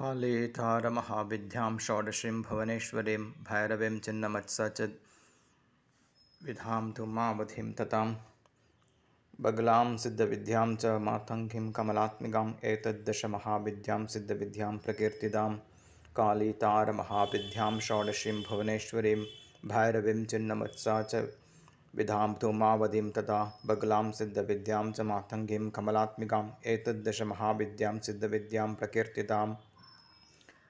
तारमहाविद्यां षोडशीं भुवनेश्वरीं भैरवीं छिन्नमत्सा विधां तु मावधिं ततां बगलां सिद्धविद्यां च मातङ्गीं कमलात्मिकाम् एतद्दशमहाविद्यां सिद्धविद्यां प्रकीर्तिदां तारमहाविद्यां षोडशीं भुवनेश्वरीं भैरवीं चिन्नमत्सा च विधां मावधिं तथा बगलां सिद्धविद्यां च मातङ्गीं कमलात्मिकाम् एतद्दशमहाविद्यां सिद्धविद्यां प्रकीर्तितां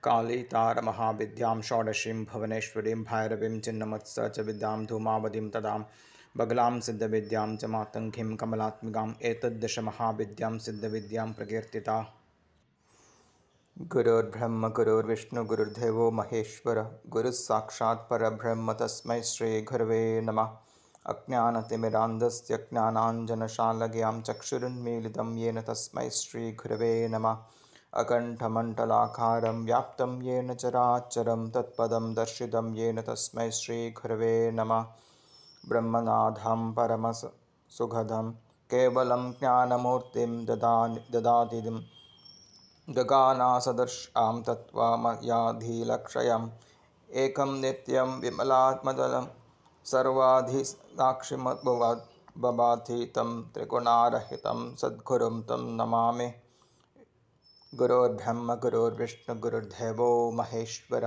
कालितारमहाविद्यां षोडशीं भुवनेश्वरीं भैरवीं चिन्नमत्स च विद्यां धूमावधिं तदां बगलां सिद्धविद्यां च मातङ्गीं कमलात्मिकाम् एतद्दशमहाविद्यां सिद्धविद्यां प्रकीर्तिता गुरुर्ब्रह्म गुरुर्विष्णु गुरुर्देवो महेश्वर गुरुस्साक्षात् परब्रह्म तस्मै श्रीगुरवे नमः अज्ञानतिमिरान्धस्य ज्ञानाञ्जनशालज्ञां चक्षुरुन्मीलितं येन तस्मै श्रीगुरवे नमः अकण्ठमण्डलाकारं व्याप्तं येन चराचरं तत्पदं दर्शितं येन तस्मै श्रीखरवे नमः ब्रह्मनाधं परमसु सुखदं केवलं ज्ञानमूर्तिं ददा ददातिदिं गगानासदर्शां तत्त्वा एकं नित्यं विमलात्मदलं सर्वाधिसाक्षिमद्भुवद्बाथीतं त्रिगुणारहितं सद्गुरुं तं नमामि गुरोर्ब्रह्म गुरोर्विष्णुगुरुर्धैवो महेश्वर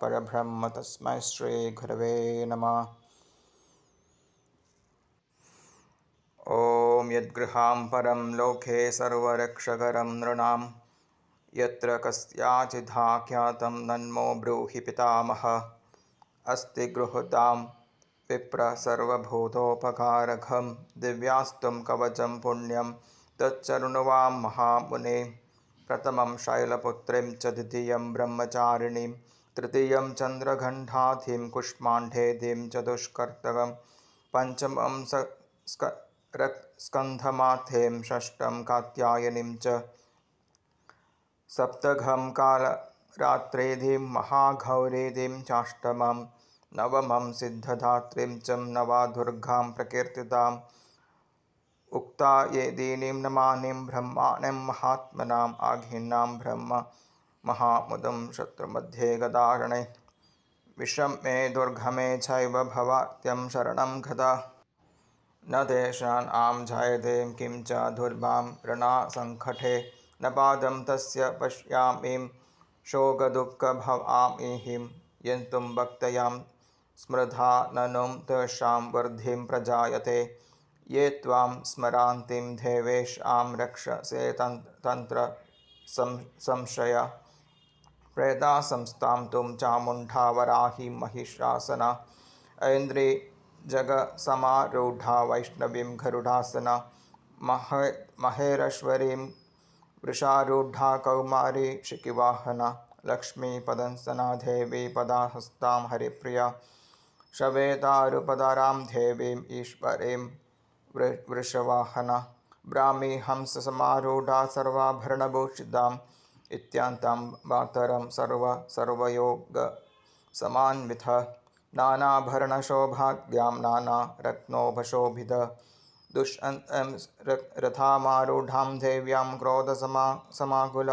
परब्रह्म तस्मै श्री गुरवे नमः ॐ यद्गृहां परं लोके सर्वरक्षकरं नृणां यत्र कस्याचिदाख्यातं नन्मो ब्रूहि पितामह अस्ति गृहतां विप्र सर्वभूतोपकारखं दिव्यास्तुं कवचं पुण्यं तच्चरुणवां महामुने प्रथमं शैलपुत्रीं च द्वितीयं ब्रह्मचारिणीं तृतीयं चन्द्रघण्ठाधिं कुष्माण्डेधिं चतुष्कर्तकं पञ्चमं रक्स्कन्धमाथें षष्ठं कात्यायनीं च सप्तघं कालरात्रेधिं महाघौरेधिं चाष्टमं नवमं सिद्धधात्रीं च नवा दुर्गां प्रकीर्तितां उक्ता ये दीनिं नमानीं ब्रह्माणीं महात्मनाम् आघिन्नां ब्रह्म महामुदं शत्रुमध्ये गदारणे विषं मे दुर्घमे चैव भवात्यं शरणं गदा न तेषान् आं जायते किं च दुर्भां रणासङ्कटे न पादं तस्य पश्यामीं शोकदुःखभवामिहिं यन्तुं भक्तयां स्मृधा ननुं तेषां वृद्धिं प्रजायते ये ताम स्मरांतिम देवेश आम रक्ष से तंत्र संशय प्रेता संस्ता तुम चामुंडा वराही महिषासना ऐन्द्री जग समारूढ़ा वैष्णवी गरुडासना मह महेश्वरी वृषारूढ़ा कौमारी शिकिवाहना लक्ष्मीपदंसना देवी पदाहस्तां हरिप्रिया शवेतारुपदरां देवीम् ईश्वरीं हंससमारूढा सर्वाभरणभूषिताम् इत्यान्तां मातरं सर्व नानाभरणशोभाज्ञां नाना रत्नो भषोभिध दुष् रथामारूढां देव्यां क्रोधसमा समाकुल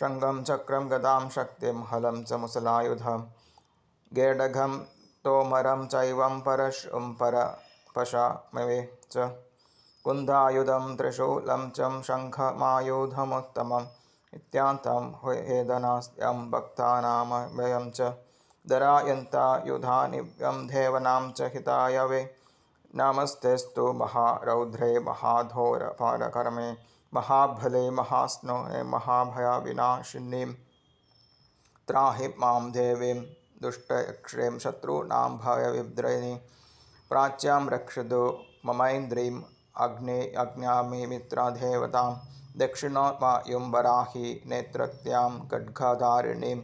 शङ्गं चक्रं गदां शक्तिं हलं च मुसलायुधं गेडघं तोमरं चैवं परशुं पर पशामवे च त्रिशूल त्रिशूलं चं शङ्खमायुधमुत्तमम् इत्यान्तं हेदनास्त्यं भक्तानामभयं च दरायन्तायुधानिव्यं देवनां च हिताय वे नमस्तेस्तु महारौद्रे महाधोरपारकर्मे महाफले महास्नोहे महाभयविनाशिनीं त्राहि मां देवीं दुष्टयक्षें शत्रूणां भयविद्रयिणी प्राच्यां रक्षदो ममैन्द्रीम् अग्ने अग्न्यामित्रा मित्रादेवतां दक्षिणो वा युम्बराहि नेत्रत्यां खड्गधारिणीं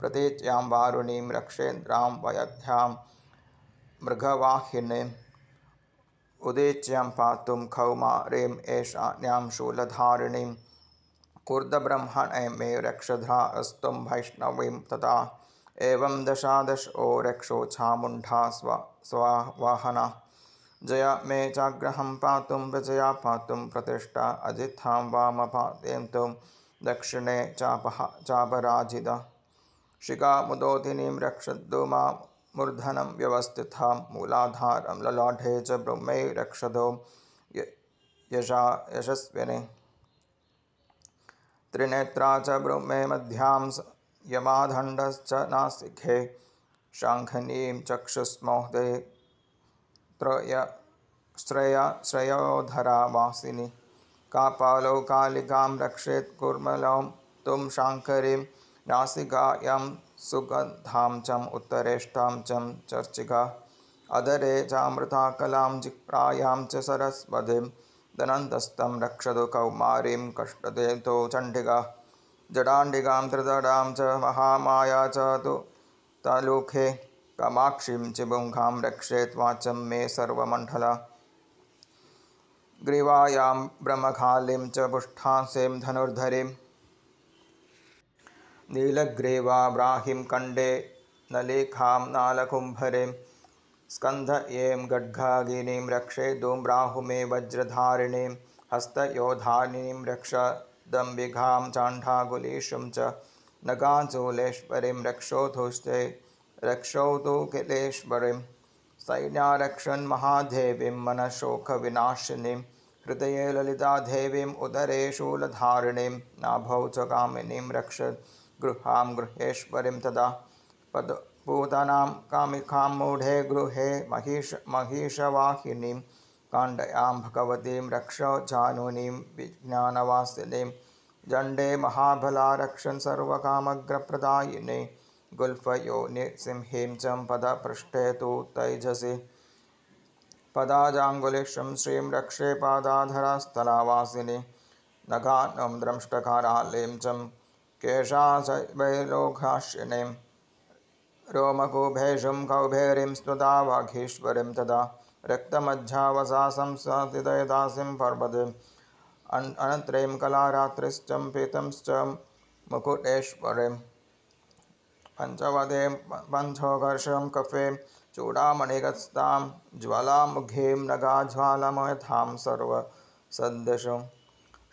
प्रतीच्यां वारुणीं रक्षेन्द्रां वयध्यां मृगवाहिनीम् उदेच्यां पातुं खौमा एषान्यां शूलधारिणीं कूर्दब्रह्मणे मे रक्षधा अस्तुं वैष्णवीं तथा एवं दशा ओ रक्षो छामुण्ढा स्वा स्वाहना जया मे चाग्रहं पातुं विजया पातुं प्रतिष्ठा अजित्थां वामपा देन्तुं दक्षिणे चापहा चापराजिदा रक्षतु रक्षमा मूर्धनं व्यवस्थितां मूलाधारं ललाढे च ब्रह्मै रक्षतो यशा यशस्विने त्रिनेत्रा च ब्रह्मे मध्यां यमादण्डश्च नासिके शाङ्खनीं चक्षुस्मोहदे त्रय श्रया श्रयोधरा वासिनि कापालौ कालिकां रक्षेत् कुर्मलौं तुं शाङ्करीं नासिकायां सुगन्धां चम् उत्तरेष्ठां चं चर्चिका अधरे चामृताकलां जिप्रायां च सरस्वतीं धनन्तस्तं रक्षतु कौमारीं कष्टदेतो चण्डिका जडाण्डिकां त्रिजडां च महामाया च तु तलोखे कामाक्षीं चिबुङ्खां वाचं मे सर्वमण्डला ग्रीवायां ब्रह्मखालिं च पुष्ठांसें धनुर्धरीं नीलग्रीवा ब्राहिं कण्डे नलेखां नालकुम्भरे स्कन्ध एं गड्घागिनीं रक्षेदुं ब्राहुमे वज्रधारिणीं हस्तयोधानिनीं रक्ष द्रम्बिघां चाण्डागुलेशं च नगाचोलेश्वरीं रक्षोधुश्च रक्षौतु किलेश्वरीं सैन्यारक्षन् महादेवीं हृदय ललिता देवी उदरे शूलधारिणी नाभौ च कामिनी रक्ष गृहां गृहेश्वरी तदा पद भूतानां कामिकां मूढे गृहे महिष महिषवाहिनी काण्डयां भगवतीं रक्ष जानुनीं विज्ञानवासिनीं जण्डे महाबला रक्षन् सर्वकामग्रप्रदायिनी गुल्फयो निसिंहीं चं पदपृष्ठे तु तैजसि पदाजाङ्गुलिशं श्रीं रक्षे पादाधरास्थलावासिनी नखानं द्रंष्टकारालें च केशासवैलोकाश्रिणीं रोमकुभेशं कौभेरीं स्तुता वाघीश्वरीं तदा रक्तमज्जावसासं सृदयदासीं अन् अनन्तरं कलारात्रिश्च प्रीतं मुकुटेश्वरीं पञ्चवदे पञ्चोघर्षं कफे चूडामणिगस्तां ज्वालामुखीं नगाज्वालमयथां सर्वस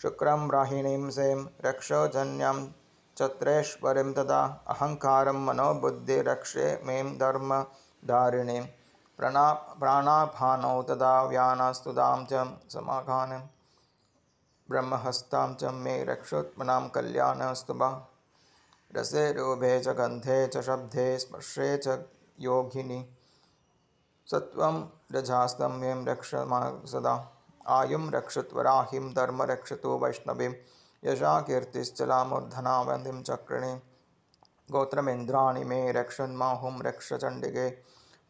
शुक्रं राहिणीं सें रक्षोजन्यं चत्रेश्वरीं तदा अहङ्कारं मनोबुद्धिरक्षे में धर्मधारिणीं प्रणा प्राणापानौ तदा व्यानास्तुदां च समाघानं ब्रह्महस्तां च मे रक्षोत्मनां कल्याणस्तुभ रसे रोभे च गन्धे च शब्दे स्पर्शे च योगिनि सत्वं रजास्तं मे रक्षमा सदा आयुं रक्षत्वराहिं राहिं धर्म रक्षतु वैष्णवीं यशाकीर्तिश्चलामोर्धनावन्धिं चक्रिणि गोत्रमिन्द्राणि मे रक्षन्माहुं रक्षचण्डिके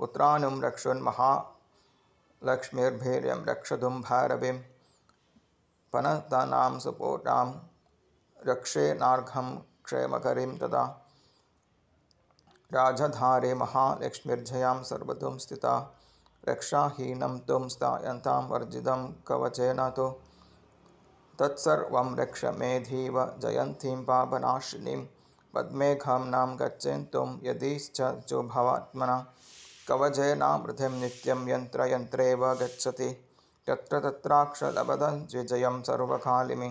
पुत्रानुं रक्षोन्महालक्ष्मीर्भैर्यं रक्षदुम्भारवीं पनतानां सुपोटां रक्षेनार्घं क्षेमकरीं तदा राजधारे महालक्ष्मीर्जयां सर्वतुं स्थिता रक्षाहीनं तुं स्थायन्तां वर्जितं कवचेन तु तत्सर्वं रक्ष मेधीव जयन्तीं पापनाशिनीं पद्मेघाम्नां गच्छेन्तुं यदिश्च भवात्मना कवचेनामृथिं नित्यं यन्त्र यन्त्रेव गच्छति तत्र तत्राक्षलबधञ्विजयं सर्वखालिमि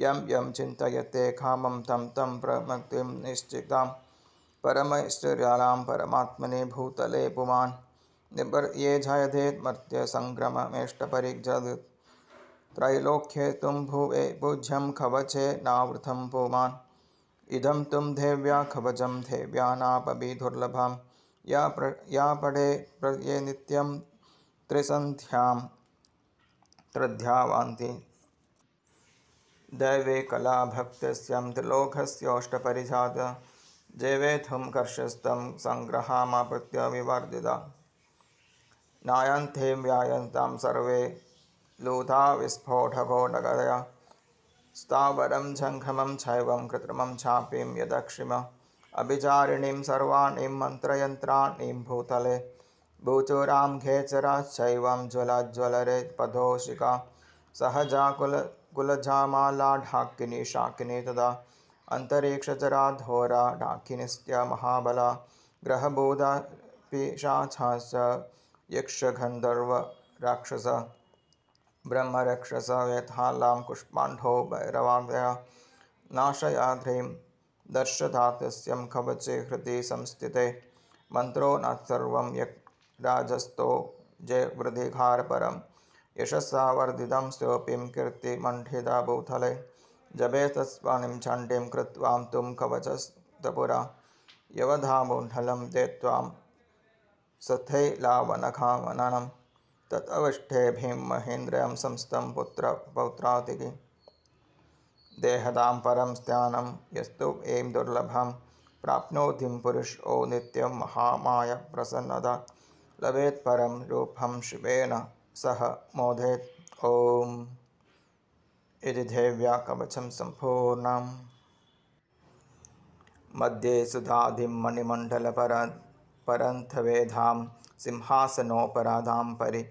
यं यं चिन्तयते कामं तं तं प्रमुक्तिं निश्चितां परमैश्वर्यालां परमात्मने भूतले पुमान् निबर्ये जयधेत्मर्त्यसङ्क्रममेष्टपरिजद् त्रैलोक्ये तुं भुवे पूज्यं खवचे नावृथं पुमान् इदं तुं देव्या खवचं देव्यानापबि दुर्लभम् या प्र या पढ़े ये नित्यम त्रिसंध्याम त्रध्यावान्ति दैवे कला भक्त्यस्यं त्रिलोकस्योष्टपरिजात जैवेथुं कर्षस्तं सङ्ग्रहामापृत्य विवर्धिता नायन्ते व्यायन्तां सर्वे लूता विस्फोटकोटकया स्थावरं जङ्घमं चैवं कृत्रिमं चापीं यदक्षिम अभिचारिणीं सर्वाणी मन्त्रयन्त्राणीं भूतले भूचोरां घेचराश्चैवं ज्वलज्वलरे पदोषिका सहजा कुल ढाकिनी शाकिनी तदा अन्तरिक्षचरा धोरा डाकिनिश्च महाबला ग्रहबोधा पिशाचाश्च यक्षगन्धर्व राक्षस ब्रह्मरक्षस व्यथालां कुष्माण्डो भैरवाग्रया नाशयाध्रीं दर्शधात्यस्यं खवचे हृदि संस्थिते मन्त्रो न सर्वं यशसा यशस्सावर्धितं स्तोपिं कीर्तिमण्ठिदा बुथले जबे तस्वाणीं छण्डिं कृत्वां तुं कवचस्तपुरा यवधामण्ढलं दे त्वां सथैलावनखामननं ततवष्टे भीं महेन्द्रियं संस्थं पुत्र पौत्रातिः देहदां परं स्थानं यस्तु ऐं दुर्लभं प्राप्नोतिं पुरुष ओ नित्यं महामाय प्रसन्नता लभेत् परं रूपं शिवेन सह मोदेत् ॐ इति देव्या कवचं सम्पूर्णं मध्ये सुधाधिं मणिमण्डलपर परन्थवेधां सिंहासनोपराधां परि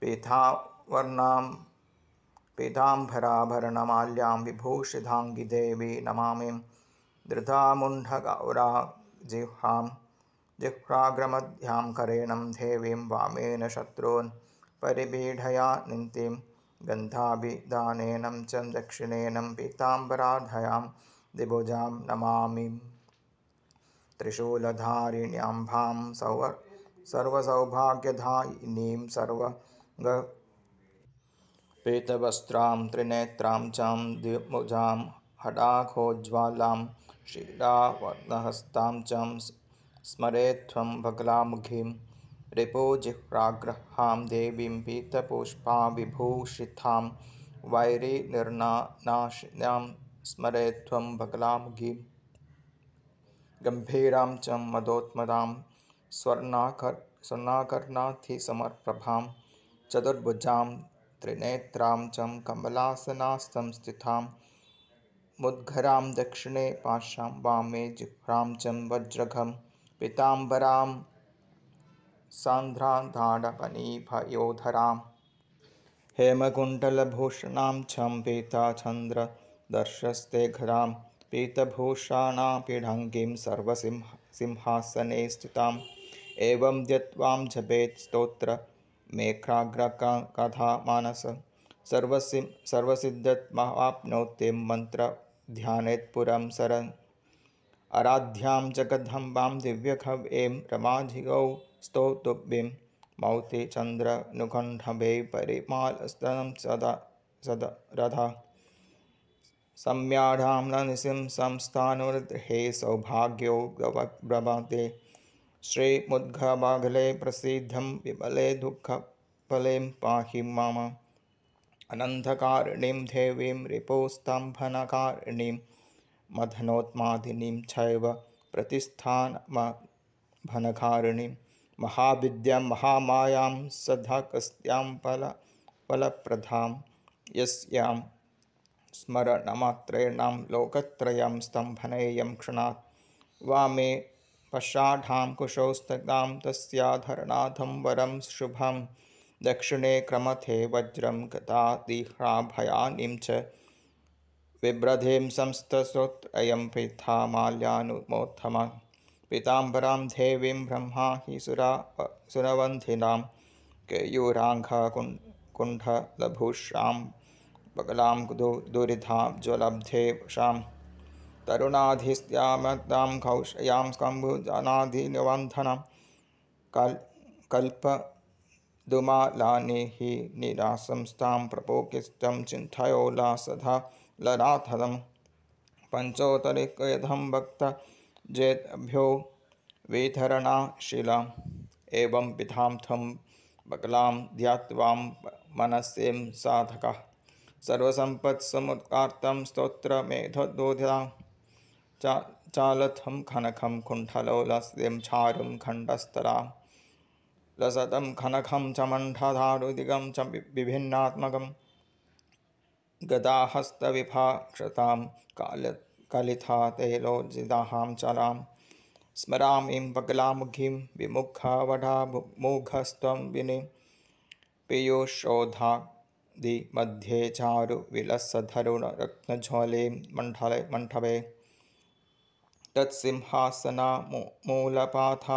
पीथावर्णां विभूषिताङ्गिदेवी नमामि नमामिं जिह्वां जिह्वाग्रमध्यां करेणं देवीं वामेन शत्रून् परिबीढया गन्धाभिदानेन च दक्षिणेन पीताम्बराधयां द्विभुजां नमामि त्रिशूलधारिण्याम्भां सौव सर्वसौभाग्यधायिनीं सर्व श्वेतवस्त्रां त्रिनेत्रां चां द्विभुजां हडाघोज्ज्वालां क्षीरावर्णहस्तां च स्मरेत्वं बगलामुखीं रिपुजिह्राग्रहां देवीं पीतपुष्पाविभूषितां वैरीनिर्नाशिन्यां स्मरेत्वं बगलामुखीं गम्भीरां च मदोत्मदां स्वर्णाकर स्वर्णाकर्णाथिसमर्प्रभां चतुर्भुजां त्रिनेत्रां चं स्थितां मुद्घरां दक्षिणे पाशां वामे जुह्रां वज्रघं पीताम्बरां सान्ध्रान्दाडमनिभयोधरां हेमकुण्डलभूषणां छं पीताचन्द्रदर्शस्तेघरां चन्द्रदर्शस्ते सर्वसिंह सिंहासने स्थितां एवं द्यत्वां जपेत् स्तोत्र मेघ्राग्रका कथा मानस सर्वसि सर्वसिद्धत्मवाप्नोति मन्त्रध्यानेत्पुरं सरन् आराध्यां जगदम्बां दिव्यखवें रमाधिगौ स्तौतुभ्यं मौति चन्द्रनुखण्डभे परिमालस्तनं सदा सदा रथा सम्याढां ननिसिं संस्थानुरुद्रहे सौभाग्यो गवभ्रमते श्रीमुद्गमाघले प्रसिद्धं विमले दुःखफलें पाहि माम अनन्धकारिणीं देवीं रिपौ मधनोत्मादिनीं चैव प्रतिष्ठानमघनकारिणीं महाविद्यां महामायां स फल फलप्रधां यस्यां स्मरणमात्रेणां लोकत्रयं स्तम्भनेयं क्षणात् वा मे पश्चाढां कुशौस्तकां तस्याधरणाथं वरं शुभं दक्षिणे क्रमथे वज्रं गता दीह्भयानीं च विव्रधीं संस्तस्रोत् अयं पीता पीताम्बरां देवीं ब्रह्मा हि सुरा सुरवन्धिनां केयूराङ्घकुण् कुण्ठलभूषां बगलां दु दुरिधां वशाम् तरुणाधिस्यामतां कौशयां कल कल् कल्पदुमालानेः निरासंस्थां प्रपोकिष्टं चिन्थयोलासधा लनाथद पञ्चोत्तरिकयधं भक्तजेभ्यो जेदभ्यो शिलाम् एवं विधां थम बकलां ध्यावा ध्यात्वां साधक सर्वसंपत्समुत्कार स्त्रोत्र स्तोत्रमेधोद्बोधितां चा चालथं खनखं कुण्ठलौ लस्तिं चारुं खण्डस्तरा लसतं खनखं च मण्ठधारुदिगं च विभिन्नात्मकं गदाहस्तविभाक्षतां काल कलिथा तैलोजिदाहां चलां स्मरामिं बगलामुखीं मूघस्त्वं विनि चारु चारुविलस्सधरुणरत्नज्वले मण्ठले मण्ठवे तत्सिंहासना मो प्रथा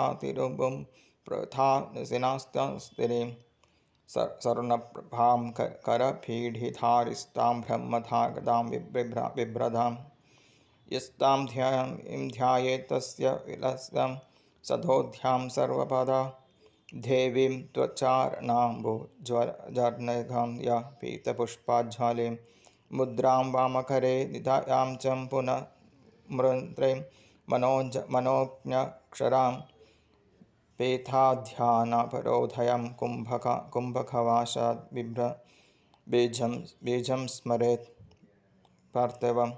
प्रथानसिनास्तस्तिरीं सर्णप्रभां करपीढिधारिस्तां ब्रह्मथागदां बिभ्रा बिभ्रधां यस्तां ध्यायं ध्याये तस्य विलसं सधोध्यां सर्वपदा देवीं त्वचारणाम्बुज्वलजर्णघं या पीतपुष्पाज्ज्वालीं मुद्रां वामकरे निधायां च पुनः मृन्त्रीं मनोज मनोज्ञरां पेथाध्यानपरोधयं कुम्भकुम्भकवाशाद् बिभ्र बीजं बीजं स्मरेत् पार्थिवं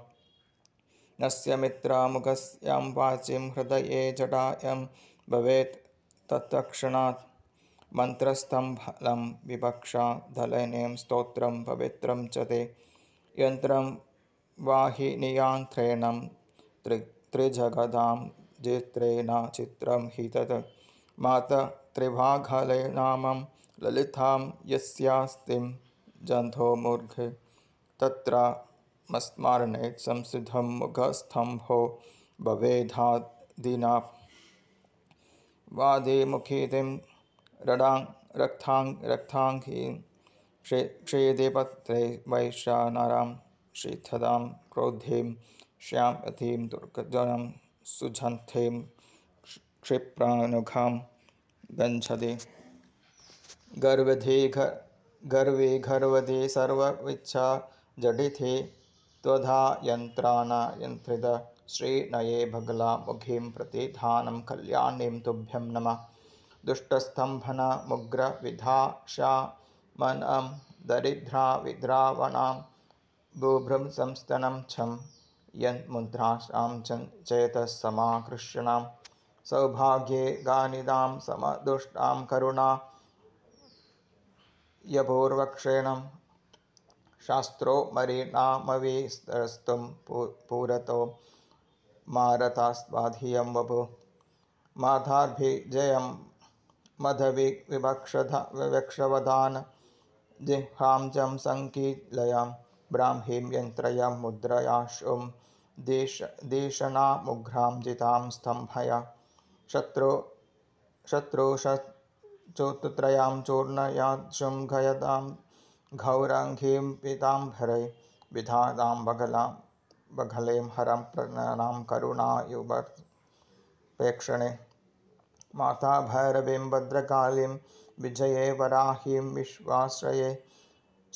नस्य मित्रामुखस्यां वाचिं हृदये जटायं भवेत् तत्क्षणात् मन्त्रस्तम्भलं विपक्षा विवक्षा स्तोत्रं पवित्रं च ते यन्त्रं वाहिनियान्त्रेणं त्रिक् त्रिजगदा जित्रेण चित्रं हि तत् माता त्रिभाघले नामं ललितां यस्यास्तिं जन्धोमूर्घे तत्र मस्मारणे संसिधं मुखस्तम्भो भवेधादिना वादिमुखीतिं रडां रक्थां रक्थाङ्घीं क्षे क्षेदिपत्रे श्रीथदां क्रोधीं अथीं दुर्गजनं सुझन्थीं क्षिप्रानुघां गञ्चति गर्वधीघ गर्वे सर्वविच्छा जडिथि त्वधा यन्त्राणा यन्त्रित श्रीनये भगला मुखीं धानं कल्याणीं तुभ्यं नमः दुष्टस्तम्भनामुग्रविधा मनं दरिद्राविद्रावनां बुभ्रं संस्तनं छम् यन् मुन्त्रां चेतस्समाकृषणां सौभाग्ये गानिदां समदुष्टां करुणा यभोर्वक्षेणं शास्त्रो पू पूरतो मारतास्वाधियं वपु माधार्भिजयं विवक्षध विवक्षवधान जिह्वां चं सङ्कीलयाम् ब्राह्मीं यन्त्रयं मुद्रया देश देशनामुघ्रां जितां स्तम्भय शत्रो शत्रोष चूर्णयाशुं चूर्णयां घौराङ्घीं घौराङ्गीं पितां भरै विधातां बगलां बघलें हरं प्रणनां करुणायुवर् प्रेक्षणे माता भैरवीं भद्रकालीं विजये वराहीं विश्वाश्रये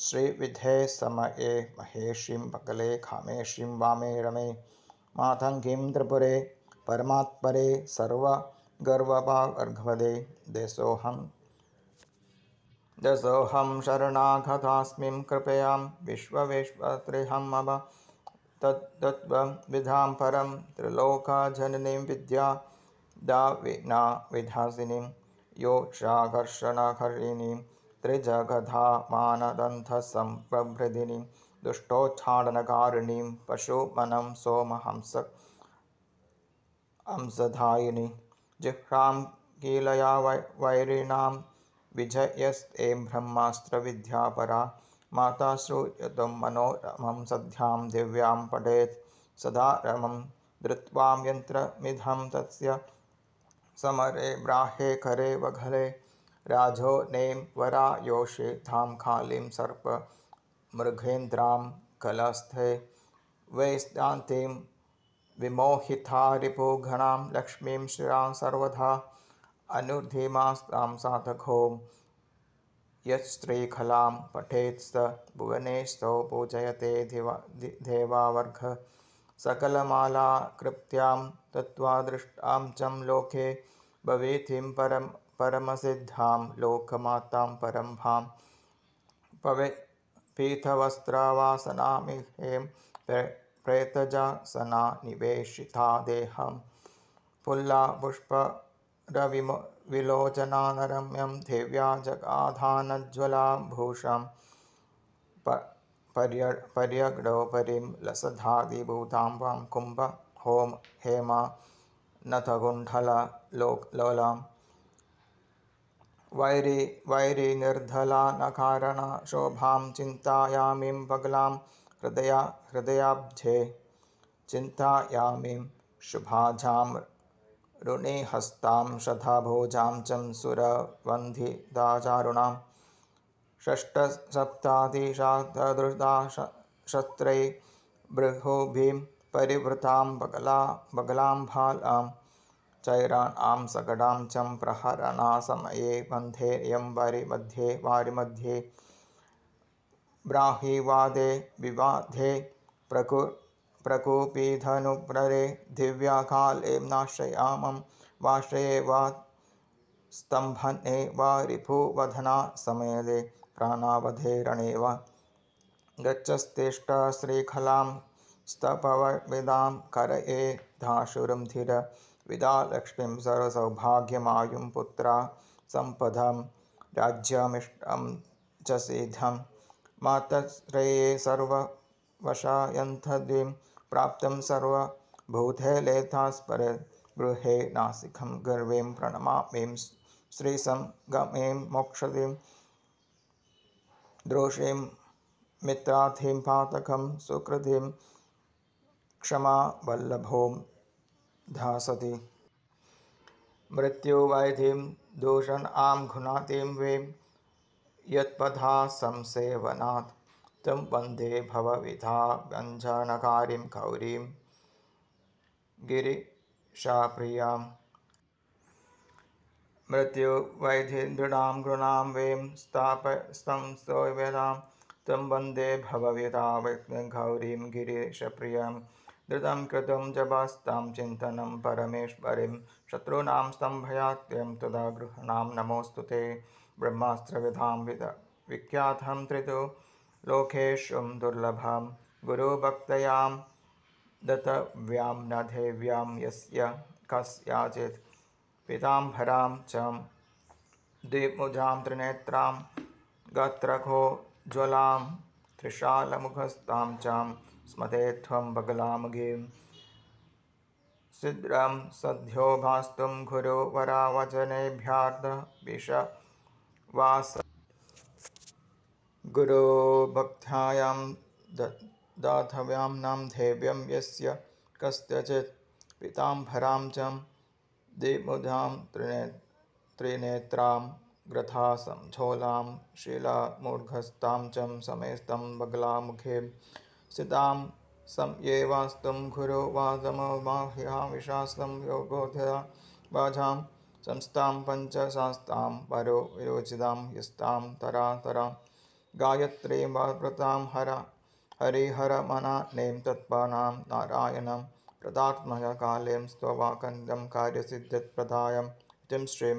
श्रीविधे समये महेशीं बकले खामेशीं वामे रमे मातङ्गीं त्रिपुरे परमात्परे सर्वगर्वभागर्घवदे देशोऽहं दशोऽहं शरणागतास्मिं कृपयां विश्वविश्वत्रिहम तद्वविधां परं त्रिलोकाजननीं विद्या विधासिनीं योक्षाकर्षणकरिणीं त्रिजगधा दुष्टो दुष्टोच्छालनकारिणीं पशुमनं सोमहंस हंसधायिनी जिह्रां कीलया वै वैरिणां विजयस्ते ब्रह्मास्त्रविद्यापरा माता श्रूयतुं मनोरमं सध्यां दिव्यां पठेत् सदा रमं धृत्वां यन्त्रमिधं तस्य समरे ब्राह्ये करे वघले राजो नेम वरा योषे धाम खालिं सर्प मृगेन्द्रां कलस्थे वैस्तान्तीं विमोहिता रिपुघणां लक्ष्मीं श्रियां सर्वधा अनुर्धीमास्तां साधको यत्स्त्रीखलां पठेत्स्त भुवनेस्थो पूजयते धिवा देवावर्घ सकलमालाकृप्त्यां तत्त्वादृष्टां चं लोके भवेथिं परम् परमसिद्धां लोकमातां परम्भां पवे पीथवस्त्रावासनामि निवेशिता देहं विलोचनानरम्यं देव्या प पर्य पर्यगणोपरिं लसधादिभूतां वां कुम्भ होम हेमा नथगुण्ढलोकलोलां वैरि वैरिनिर्धला कारणा शोभां चिन्तायामिं बगलां हृदया हृदयाब्धे चिन्तायामिं शुभाजां ऋणिहस्तां शधाभोजां च सुरवन्धिदाचारुणां भीम परिवृतां बगलां भालाम् चैरान् आं सकडां चं प्रहरनासमये बन्धेयं वरि मध्ये वारिमध्ये ब्राहिवादे विवादे प्रकृ दिव्याकाले नाश्रयामं वाश्रये वा स्तम्भने वा रिपुवधना समयदे प्राणावधेरणे वा गच्छस्तिष्ठश्रीखलां स्तपवविदां श्रीखलां धाशुरं करये लक्ष्मीं सर्वसौभाग्यमायुं पुत्रा सम्पदं राज्यमिष्टं च सिद्धं मातश्रेये सर्ववशायन्त्रीं प्राप्तं सर्वभूतैलेतास्परे गृहे नासिकं गर्वें प्रणमामीं श्रीसं गमें मोक्षदीं द्रोषीं मित्राथीं पातकं सुकृतिं क्षमा वल्लभों धासते मृत्यु वैधिं दूषण आम घुनातिं वे यत्पथा संसेवनात् तं वन्दे भवविधा व्यञ्जनकारीं गौरीं गिरिशाप्रियां मृत्युवैधिन्दृणां गृणां वें स्थाप संस्तोयनां तं वन्दे भवविधा गौरीं गिरीशप्रियां धृतं कृतं जबास्तां चिन्तनं परमेश्वरीं शत्रूणां स्तम्भयात्यं तदा गृहणां नमोऽस्तु ते ब्रह्मास्त्रविधां विद विख्यातं त्रितु लोकेष्वं दुर्लभां गुरुभक्तयां दतव्यां न देव्यां यस्य कस्याचित् पिताम्भरां च द्विभुजां त्रिनेत्रां गात्रखो त्रिशालमुखस्तां चां स्मते त्वं बगलामुखे सिद्रां सद्यो भास्तुं गुरुवरा गुरोभक्त्या दातव्यां नेव्यं यस्य कस्यचित् पितां च दिमुधां त्रिने त्रिनेत्रां ग्रथासं झोलां शिलामूर्घस्तां च समेस्तं बगलामुखे सितां सं ये वास्तं घुरो वादमो माह्यामिषास्तं योगोधया बाधां संस्तां पञ्चशास्तां परो विरोचितां यस्तां तरातरां गायत्रीं वाव्रतां हर हरिहरमनानें तत्पानां नारायणं प्रदात्मय कालें स्ववाकन्दं कार्यसिद्धिप्रदायं टिं श्रीं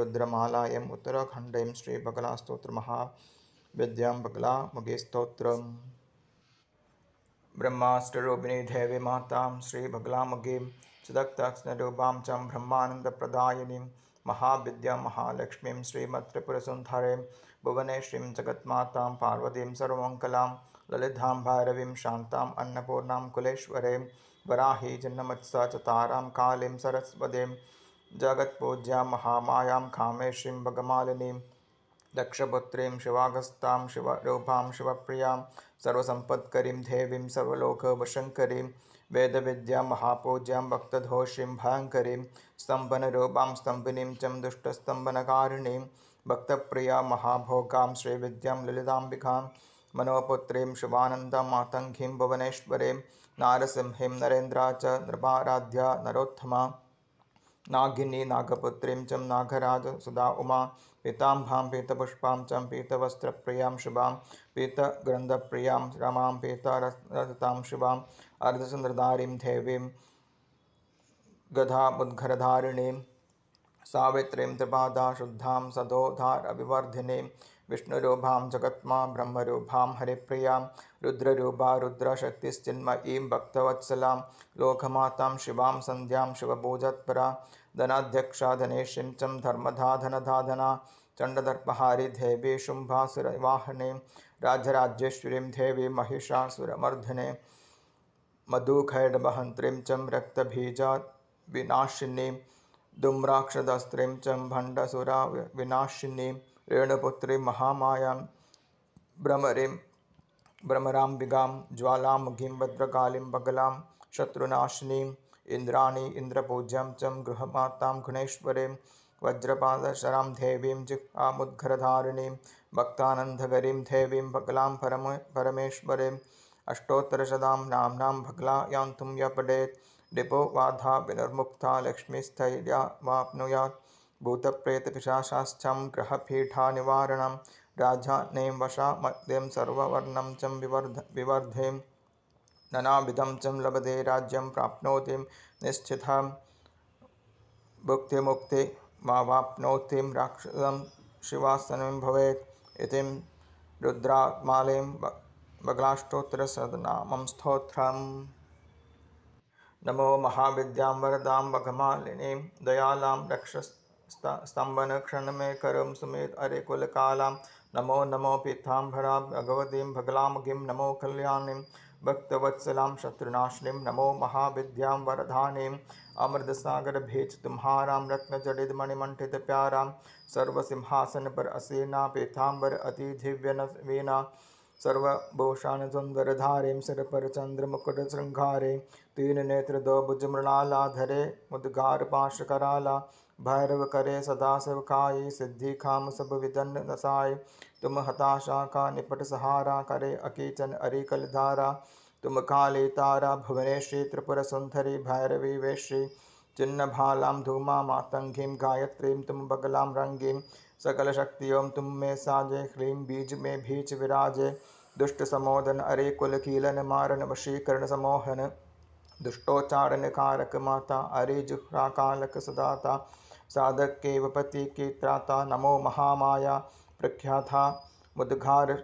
रुद्रमालायम् उत्तराखण्डीं श्रीबकलास्तोत्रमहा विद्यां बकला मुगे ब्रह्माष्टरूपिणीदेवीमातां श्रीभगलामुखीं सुदक्तारूपां च ब्रह्मानन्दप्रदायिनीं महाविद्यां महालक्ष्मीं श्रीमत्पुरसुन्धरीं भुवनेश्रीं जगत्मातां पार्वतीं सर्वमङ्कलां ललितां भैरवीं शान्ताम् अन्नपूर्णां कुलेश्वरीं जन्मत्सा च तारां कालीं सरस्वतीं जगत्पूज्यां महामायां कामेश्रीं भगमालिनीं दक्षपुत्रीं शिवागस्तां शिवरूपां शिवप्रियां सर्वसम्पत्करीं देवीं सर्वलोकवशङ्करीं वेदविद्यां महापूज्यां भक्तधोषीं भयङ्करीं स्तम्भनरूपां स्तम्भिनीं च दुष्टस्तम्भनकारिणीं भक्तप्रियां महाभोगां श्रीविद्यां ललिताम्बिकां मनोपुत्रीं शिवानन्दमातङ्गीं भुवनेश्वरीं नारसिंहीं नरेन्द्रा च नृपाराध्या नरोत्थमा नागिनी नागपुत्रीं च नागराज सदा उमा पीताम्भां पीतपुष्पां च पीतवस्त्रप्रियां शुभां पीतग्रन्थप्रियां रमां पीतरतां शुभां अर्धचन्द्रधारीं देवीं गधामुद्घरधारिणीं सावित्रीं त्रिपादा शुद्धां अभिवर्धिनीं विष्णुरूपां जगत्मा ब्रह्मरूपां हरिप्रियां रुद्ररूपा रुद्रशक्तिश्चिन्मयीं भक्तवत्सलां लोकमातां शिवां सन्ध्यां शिवभोजत्परा धनाध्यक्षा धनेशिं चं धर्मधा धनधाधना चण्डदर्पहारि देवी शुम्भासुरवाहने राजराजेश्वरीं देवी महिषासुरमर्धने मधुखैडवहन्त्रीं चं रक्तबीजा विनाशिनीं दुम्राक्षदस्त्रीं चं भण्डसुरा विनाशिनीं रेणुपुत्रीं महामायां भ्रमरीं भ्रमराम्बिकां ज्वालामुखीं भद्रकालीं बगलां शत्रुनाशिनीम् इन्द्राणी इंद्रपूज्य च गृहमातां गुणेश्वरीं वज्रपादशरां देवीं जिह्वामुद्घरधारिणीं भक्तानन्दगरीं देवीं बगलां परम परमेश्वरीम् अष्टोत्तरशदां नाम्नां यान्तुं यपडेत् रिपो बाधा विनिर्मुक्ता लक्ष्मीस्थैर्या वाप्नुयात् भूतप्रेतपिशाशाश्चं ग्रहपीठानिवारणं राजानें वशामद्यं सर्ववर्णं च विवर्धें ननाविधं च लभते राज्यं प्राप्नोतिं निश्चितं भुक्तिमुक्ति मावाप्नोतिं राक्षसं शिवासनं भवेत् इतिं रुद्रात्मालिं बगलाष्टोत्तरसदनामं स्तोत्रम् स्तोत्रं नमो महाविद्यां वरदां वघमालिनीं दयालां रक्षस् स्त स्तम्भनक्षणमे करं सुमेत कुलकालां नमो नमो पीथाम्बरां भगवदीं भगलां नमो कल्याणीं भक्तवत्सलां शत्रुनाशिनीं नमो महाविद्यां वरधानीम् अमृतसागरभेचतुम्हारां रत्नजडिदमणिमण्ठितप्यारां सर्वसिंहासनपर असेना पीथाम्बर अतिधिव्यनविना सर्वभोषाणसुन्दरधारें शिरपरचन्द्रमुकुटशृंहारें तीर्नेत्रद्वभुजमृणाला धरे मुद्गारपाशकराला भैरव करे सदा शिव खाए सिद्धि खाम सब विदन दसाय तुम हताशा का निपट सहारा करे अकीचन अरिकल धारा तुम काली तारा भुवनेश्री त्रिपुर सुंदरी भैरवी वेश्री चिन्न भालाम धूमा मातंगीम गायत्रीं तुम बगलाम रंगीं सकल शक्ति ओम तुम में साजे ह्रीम बीज में भीच विराजे दुष्ट समोदन अरे कुल कीलन मारन वशीकरण समोहन दुष्टोच्चारण कारक माता अरे जुहरा कालक सदाता साधक के वपति त्राता नमो महामाया प्रख्याता मुद्घार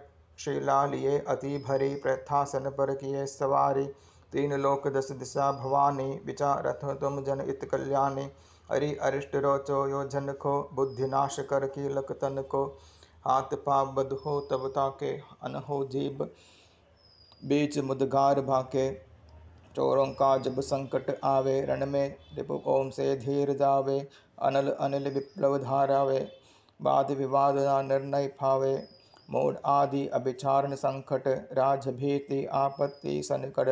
शिला लिये अति भरी प्रथासन पर किए सवारी तीन लोक दस दिशा भवानी विचारथ तुम जन इत कल्याणी अरि अरिष्ट रोचो यो जन को बुद्धिनाश कर की तन को हाथ पा हो तब ताके अनहो जीव बीच मुदगार भाके चोरों का जब संकट आवे रण में रिपु ओम से धीर जावे અનલ अनिल વિપ્લવ वाद विवाद निर्णय भावे मूड आदि अभिचारण संकट राज भीति आपत्ति સંકટ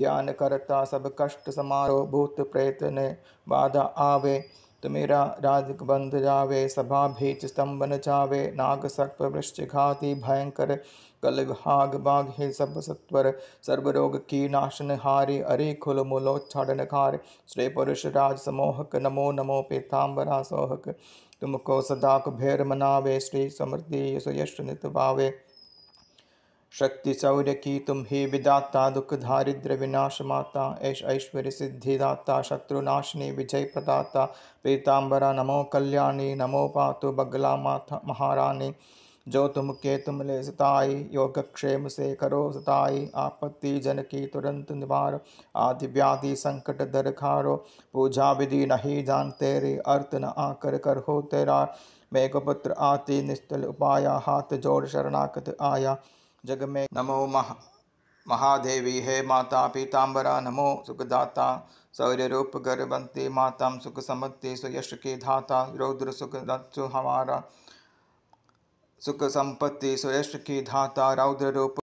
ध्यान करता सब कष्ट समारोह भूत प्रेत ने बाधा आवे तुमेरा राज बंध जावे सभा भीच स्तंभ नचावे नाग सर्प वृश्चिघाति भयंकर कलभाग बाघ हे सब सत्वर सर्वरोग की नाशन हारे अरे खुल मूलोच्छाडनकार श्रेय पुरुष राज समोहक नमो नमो पीतांबरा सोहक तुमको सदा कुभेर मनावे श्री समृद्धि सुयश नित भावे शक्ति शौर्य की तुम ही विदाता दुख दारिद्र विनाश माता ऐश ऐश्वर्य सिद्धिदाता शत्रुनाशिनी विजय प्रदाता पीतांबरा नमो कल्याणी नमो पातु बगला माता महारानी जो तुमके तुम ले सताई योगक्षेम से करो सताई आपत्ति जन की तुरंत निवार आदि व्याधि संकट दर खारो पूजा विधि नहीं जान तेरे अर्थ न आकर कर हो तेरा मेघपुत्र आति निस्तल उपाया हाथ जोड़ शरणागत आया जग में नमो महा महादेवी हे माता पीताम्बरा नमो सुखदाता सौर्य रूप गर्भवंती माता सुख समत्ति सुयश की धाता रौद्र सुख दत्सु हमारा सुख संपत्ति सुयश की धाता रौद्र रूप